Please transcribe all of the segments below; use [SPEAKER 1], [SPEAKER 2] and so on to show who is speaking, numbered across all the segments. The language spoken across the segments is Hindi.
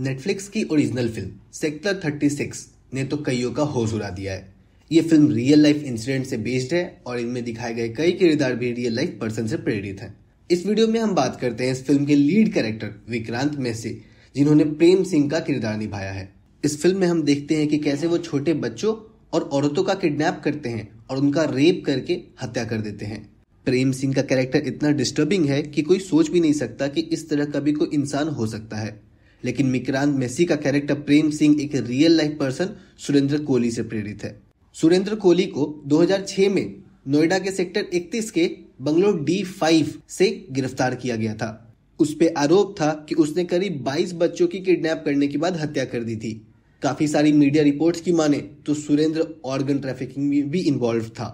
[SPEAKER 1] नेटफ्लिक्स की ओरिजिनल फिल्म सेक्टर 36 ने तो कईयों का होश उड़ा दिया है ये फिल्म रियल लाइफ इंसिडेंट से बेस्ड है और इनमें दिखाए गए कई किरदार भी रियल लाइफ पर्सन से प्रेरित हैं इस वीडियो में हम बात करते हैं इस फिल्म के लीड कैरेक्टर विक्रांत मेसी जिन्होंने प्रेम सिंह का किरदार निभाया है इस फिल्म में हम देखते हैं कि कैसे वो छोटे बच्चों और औरतों का किडनैप करते हैं और उनका रेप करके हत्या कर देते हैं प्रेम सिंह का कैरेक्टर इतना डिस्टर्बिंग है कि कोई सोच भी नहीं सकता कि इस तरह का भी कोई इंसान हो सकता है लेकिन मिक्रांत मेसी का कैरेक्टर प्रेम सिंह एक real life person Surendra Kohli से प्रेरित है सुरेंद्र कोहली को 2006 में नोएडा के सेक्टर 31 के बंगलोर डी फाइव से गिरफ्तार किया गया था उस पे आरोप था कि उसने करीब 22 बच्चों की किडनैप करने के बाद हत्या कर दी थी काफी सारी मीडिया रिपोर्ट्स की माने तो सुरेंद्र ऑर्गन ट्रैफिकिंग में भी इन्वॉल्व था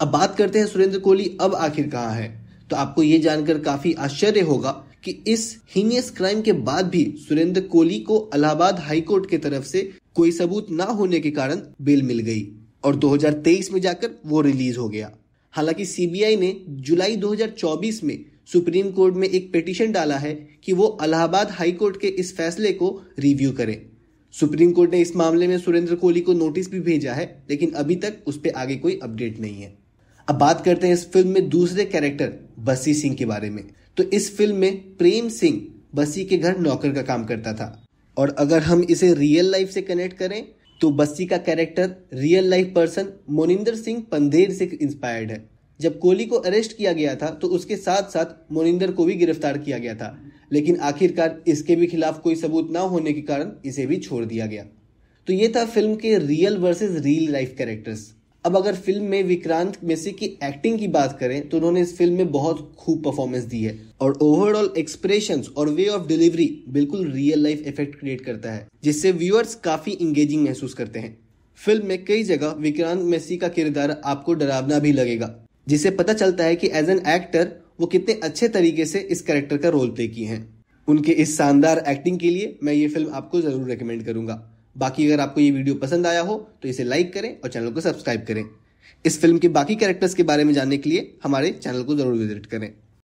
[SPEAKER 1] अब बात करते हैं सुरेंद्र कोहली अब आखिर कहाँ है तो आपको ये जानकर काफी आश्चर्य होगा कि इस हीनियस क्राइम के बाद भी सुरेंद्र कोहली को अलाहाबाद हाईकोर्ट के तरफ से कोई सबूत ना होने के कारण बेल मिल गई और 2023 में जाकर वो रिलीज हो गया हालांकि सीबीआई ने जुलाई 2024 में सुप्रीम कोर्ट में एक पिटिशन डाला है कि वो अलाहाबाद हाईकोर्ट के इस फैसले को रिव्यू करें सुप्रीम कोर्ट ने इस मामले में सुरेंद्र कोहली को नोटिस भी भेजा है लेकिन अभी तक उस पर आगे कोई अपडेट नहीं है अब बात करते हैं इस फिल्म में दूसरे कैरेक्टर बसी सिंह के बारे में तो इस फिल्म में प्रेम सिंह बसी के घर नौकर का काम करता था और अगर हम इसे रियल लाइफ से कनेक्ट करें तो बस्सी का character real life person Moninder Singh Pandher से इंस्पायर्ड है जब कोहली को अरेस्ट किया गया था तो उसके साथ साथ मोनिंदर को भी गिरफ्तार किया गया था लेकिन आखिरकार इसके भी खिलाफ कोई सबूत ना होने के कारण इसे भी छोड़ दिया गया तो ये था फिल्म के real versus real life characters अब अगर फिल्म में विक्रांत मेसी की एक्टिंग की बात करें तो उन्होंने इस फिल्म में बहुत खूब परफॉर्मेंस दी है और ओवरऑल एक्सप्रेशन और वे ऑफ डिलीवरी बिल्कुल रियल लाइफ इफेक्ट क्रिएट करता है जिससे व्यूअर्स काफी इंगेजिंग महसूस करते हैं फिल्म में कई जगह विक्रांत मेसी का किरदार आपको डरावना भी लगेगा जिसे पता चलता है कि एज एन एक्टर वो कितने अच्छे तरीके से इस कैरेक्टर का रोल प्ले किए हैं उनके इस शानदार एक्टिंग के लिए मैं ये फिल्म आपको जरूर रिकमेंड करूंगा बाकी अगर आपको ये वीडियो पसंद आया हो तो इसे लाइक करें और चैनल को सब्सक्राइब करें इस फिल्म के बाकी कैरेक्टर्स के बारे में जानने के लिए हमारे चैनल को जरूर विजिट करें